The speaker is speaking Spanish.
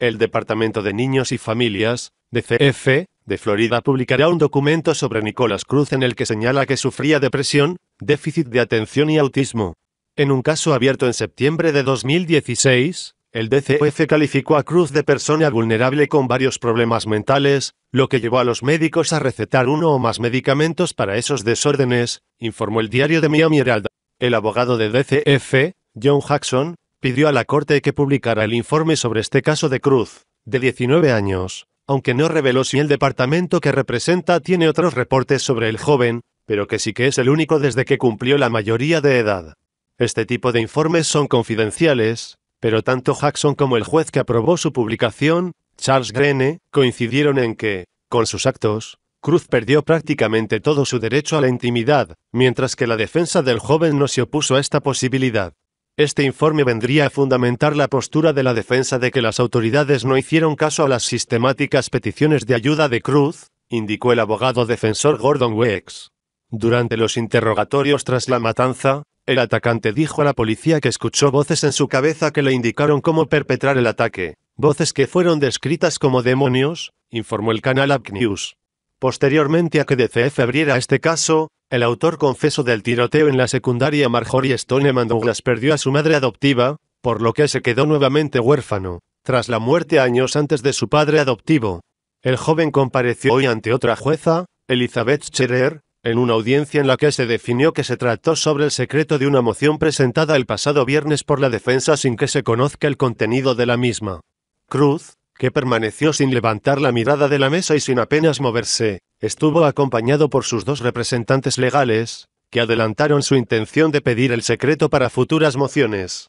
El Departamento de Niños y Familias, DCF, de Florida publicará un documento sobre Nicolas Cruz en el que señala que sufría depresión, déficit de atención y autismo. En un caso abierto en septiembre de 2016, el DCF calificó a Cruz de persona vulnerable con varios problemas mentales, lo que llevó a los médicos a recetar uno o más medicamentos para esos desórdenes, informó el diario de Miami Herald. El abogado de DCF, John Jackson, pidió a la Corte que publicara el informe sobre este caso de Cruz, de 19 años, aunque no reveló si el departamento que representa tiene otros reportes sobre el joven, pero que sí que es el único desde que cumplió la mayoría de edad. Este tipo de informes son confidenciales, pero tanto Jackson como el juez que aprobó su publicación, Charles Greene, coincidieron en que, con sus actos, Cruz perdió prácticamente todo su derecho a la intimidad, mientras que la defensa del joven no se opuso a esta posibilidad. Este informe vendría a fundamentar la postura de la defensa de que las autoridades no hicieron caso a las sistemáticas peticiones de ayuda de Cruz, indicó el abogado defensor Gordon Wex. Durante los interrogatorios tras la matanza, el atacante dijo a la policía que escuchó voces en su cabeza que le indicaron cómo perpetrar el ataque, voces que fueron descritas como demonios, informó el canal Up News. Posteriormente a que DCF abriera este caso, el autor confeso del tiroteo en la secundaria Marjorie Stoneman Douglas perdió a su madre adoptiva, por lo que se quedó nuevamente huérfano, tras la muerte años antes de su padre adoptivo. El joven compareció hoy ante otra jueza, Elizabeth Scherer, en una audiencia en la que se definió que se trató sobre el secreto de una moción presentada el pasado viernes por la defensa sin que se conozca el contenido de la misma. Cruz, que permaneció sin levantar la mirada de la mesa y sin apenas moverse, Estuvo acompañado por sus dos representantes legales, que adelantaron su intención de pedir el secreto para futuras mociones.